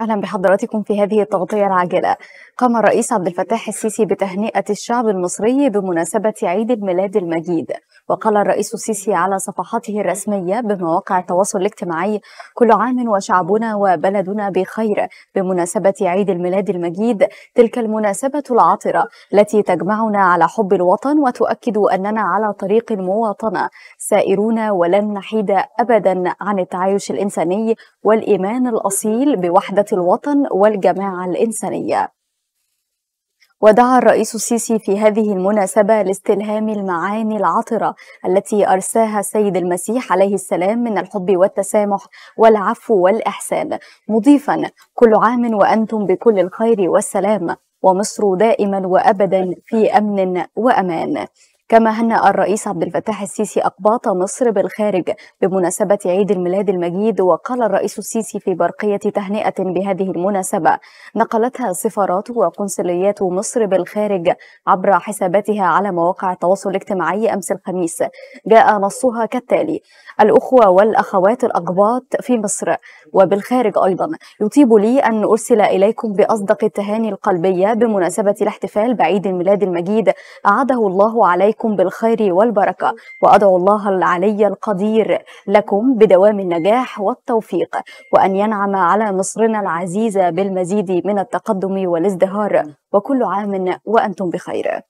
أهلا بحضراتكم في هذه التغطية العاجلة قام الرئيس عبد الفتاح السيسي بتهنئة الشعب المصري بمناسبة عيد الميلاد المجيد وقال الرئيس السيسي على صفحته الرسمية بمواقع التواصل الاجتماعي كل عام وشعبنا وبلدنا بخير بمناسبة عيد الميلاد المجيد تلك المناسبة العطرة التي تجمعنا على حب الوطن وتؤكد أننا على طريق المواطنة سائرون ولن نحيد أبدا عن التعايش الإنساني والإيمان الأصيل بوحدة الوطن والجماعة الإنسانية ودعا الرئيس السيسي في هذه المناسبة لاستلهام المعاني العطرة التي أرساها السيد المسيح عليه السلام من الحب والتسامح والعفو والإحسان مضيفا كل عام وأنتم بكل الخير والسلام ومصر دائما وأبدا في أمن وأمان كما هنأ الرئيس عبد الفتاح السيسي أقباط مصر بالخارج بمناسبة عيد الميلاد المجيد وقال الرئيس السيسي في برقية تهنئة بهذه المناسبة نقلتها سفارات وقنصليات مصر بالخارج عبر حساباتها على مواقع التواصل الاجتماعي أمس الخميس جاء نصها كالتالي الأخوة والأخوات الأقباط في مصر وبالخارج أيضا يطيب لي أن أرسل إليكم بأصدق التهاني القلبية بمناسبة الاحتفال بعيد الميلاد المجيد أعاده الله عليكم عليكم بالخير والبركة وأدعو الله العلي القدير لكم بدوام النجاح والتوفيق وأن ينعم على مصرنا العزيزة بالمزيد من التقدم والازدهار وكل عام وأنتم بخير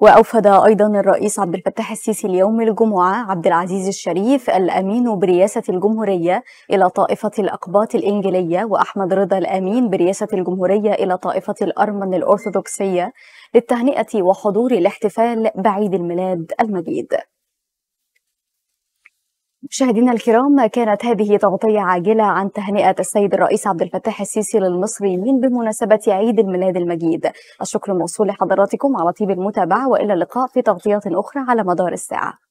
وأوفد أيضا الرئيس عبد الفتاح السيسي اليوم الجمعة عبد العزيز الشريف الأمين برئاسة الجمهورية إلى طائفة الأقباط الإنجيلية وأحمد رضا الأمين برئاسة الجمهورية إلى طائفة الأرمن الأرثوذكسية للتهنئة وحضور الاحتفال بعيد الميلاد المجيد مشاهدينا الكرام كانت هذه تغطية عاجلة عن تهنئة السيد الرئيس عبد الفتاح السيسي للمصريين بمناسبة عيد الميلاد المجيد الشكر موصول لحضراتكم على طيب المتابعة وإلى اللقاء في تغطيات أخرى على مدار الساعة